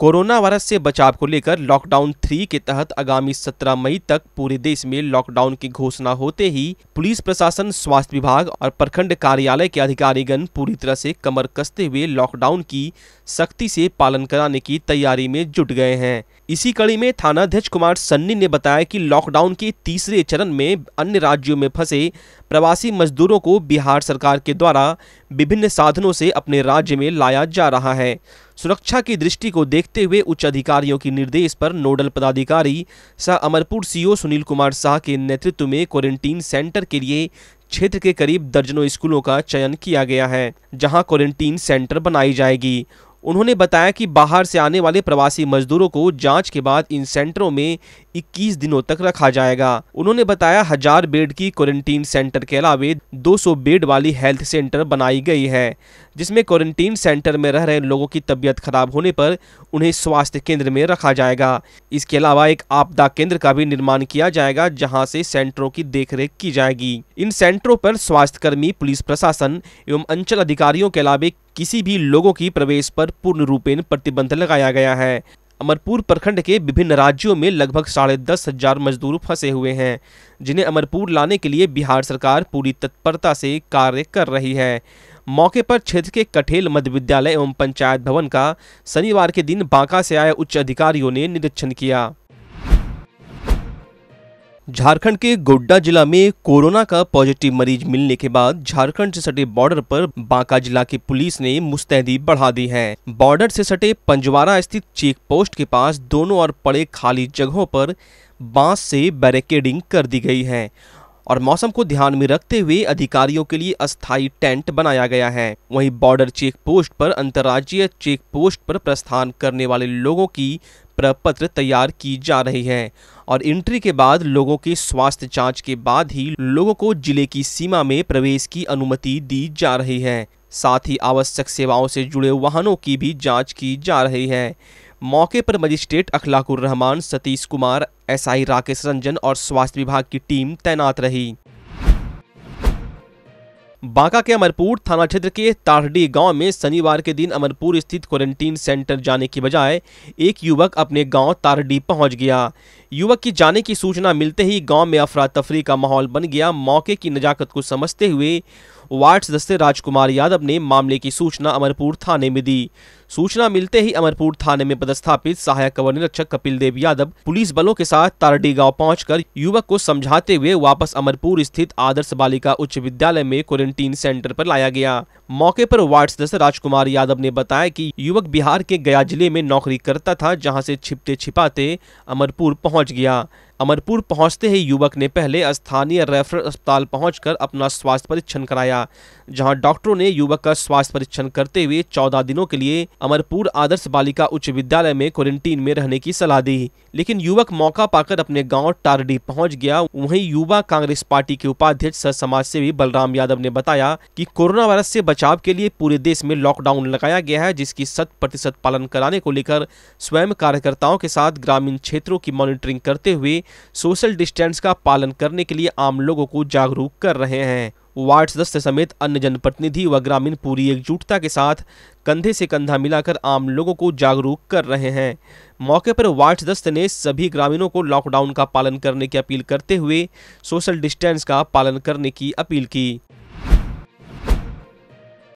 corona virus से बचाव को लेकर लॉकडाउन थ्री के तहत आगामी 17 मई तक पूरे देश में लॉकडाउन की घोषणा होते ही पुलिस प्रशासन स्वास्थ्य विभाग और प्रखंड कार्यालय के अधिकारीगण पूरी तरह से कमर कसते हुए लॉकडाउन की सख्ती से पालन कराने की तैयारी में जुट गए हैं इसी कड़ी में थानाध्यक्ष कुमार सन्नी ने बताया कि लॉकडाउन के तीसरे चरण में अन्य राज्यों में फंसे प्रवासी मजदूरों को बिहार सरकार के द्वारा विभिन्न साधनों से अपने राज्य में लाया जा रहा है सुरक्षा की दृष्टि को देखते हुए उच्च अधिकारियों के निर्देश पर नोडल पदाधिकारी सह अमरपुर सीओ सुनील कुमार शाह के नेतृत्व में क्वारंटीन सेंटर के लिए क्षेत्र के करीब दर्जनों स्कूलों का चयन किया गया है जहां क्वारंटीन सेंटर बनाई जाएगी उन्होंने बताया कि बाहर से आने वाले प्रवासी मजदूरों को जांच के बाद इन सेंटरों में 21 दिनों तक रखा जाएगा उन्होंने बताया हजार बेड की क्वारंटीन सेंटर के अलावे 200 बेड वाली हेल्थ सेंटर बनाई गई है जिसमें क्वारंटीन सेंटर में रह रहे लोगों की तबीयत खराब होने पर उन्हें स्वास्थ्य केंद्र में रखा जाएगा इसके अलावा एक आपदा केंद्र का भी निर्माण किया जाएगा जहाँ से सेंटरों की देखरेख की जाएगी इन सेंटरों पर कर्मी पुलिस प्रशासन एवं अंचल अधिकारियों के अलावे किसी भी लोगों की प्रवेश पर पर पूर्ण रूपेण प्रतिबंध लगाया गया है अमरपुर प्रखंड के विभिन्न राज्यों में लगभग साढ़े दस हजार मजदूर फंसे हुए हैं जिन्हें अमरपुर लाने के लिए बिहार सरकार पूरी तत्परता से कार्य कर रही है मौके पर क्षेत्र के कठेल मध्य विद्यालय एवं पंचायत भवन का शनिवार के दिन बांका से आए उच्च अधिकारियों ने निरीक्षण किया झारखंड के गोड्डा जिला में कोरोना का पॉजिटिव मरीज मिलने के बाद झारखंड से सटे बॉर्डर पर बांका जिला की पुलिस ने मुस्तैदी बढ़ा दी है बॉर्डर से सटे पंजवारा स्थित चेक पोस्ट के पास दोनों ओर पड़े खाली जगहों पर बांस से बैरिकेडिंग कर दी गई है और मौसम को ध्यान में रखते हुए अधिकारियों के लिए अस्थायी टेंट बनाया गया है वहीं बॉर्डर चेक पोस्ट पर अंतर्राज्यीय चेक पोस्ट पर प्रस्थान करने वाले लोगों की प्रपत्र तैयार की जा रही है और एंट्री के बाद लोगों के स्वास्थ्य जांच के बाद ही लोगों को जिले की सीमा में प्रवेश की अनुमति दी जा रही है साथ ही आवश्यक सेवाओं से जुड़े वाहनों की भी जांच की जा रही है मौके पर मजिस्ट्रेट अखलाकुर रहमान सतीश कुमार एसआई राकेश रंजन और स्वास्थ्य विभाग की टीम तैनात रही बांका के अमरपुर थाना क्षेत्र के तारडी गांव में शनिवार के दिन अमरपुर स्थित क्वारंटीन सेंटर जाने की बजाय एक युवक अपने गांव तारडी पहुंच गया युवक की जाने की सूचना मिलते ही गांव में अफरा तफरी का माहौल बन गया मौके की नजाकत को समझते हुए वार्ड सदस्य राजकुमार यादव ने मामले की सूचना अमरपुर थाने में दी सूचना मिलते ही अमरपुर थाने में पदस्थापित सहायक अवर निरीक्षक कपिल देव यादव पुलिस बलों के साथ तारडी गांव पहुंचकर युवक को समझाते हुए वापस अमरपुर स्थित आदर्श बालिका उच्च विद्यालय में क्वारंटीन सेंटर पर लाया गया मौके पर वार्ड सदस्य राजकुमार यादव ने बताया कि युवक बिहार के गया जिले में नौकरी करता था जहां से छिपते छिपाते अमरपुर पहुंच गया अमरपुर पहुंचते ही युवक ने पहले स्थानीय रेफरल अस्पताल पहुंचकर अपना स्वास्थ्य परीक्षण कराया जहां डॉक्टरों ने युवक का स्वास्थ्य परीक्षण करते हुए चौदह दिनों के लिए अमरपुर आदर्श बालिका उच्च विद्यालय में क्वारंटीन में रहने की सलाह दी लेकिन युवक मौका पाकर अपने गाँव टारडी पहुँच गया वही युवा कांग्रेस पार्टी के उपाध्यक्ष सह समाज सेवी बलराम यादव ने बताया की कोरोना वायरस से बचाव के लिए पूरे देश में लॉकडाउन लगाया गया है जिसकी शत प्रतिशत पालन कराने को लेकर स्वयं कार्यकर्ताओं के साथ ग्रामीण क्षेत्रों की मॉनिटरिंग करते हुए सोशल डिस्टेंस का पालन करने के लिए आम लोगों को जागरूक कर रहे हैं वार्ड सदस्य समेत अन्य जनप्रतिनिधि व ग्रामीण पूरी एकजुटता के साथ कंधे से कंधा मिलाकर आम लोगों को जागरूक कर रहे हैं मौके पर वार्ड सदस्य ने सभी ग्रामीणों को लॉकडाउन का पालन करने की अपील करते हुए सोशल डिस्टेंस का पालन करने की अपील की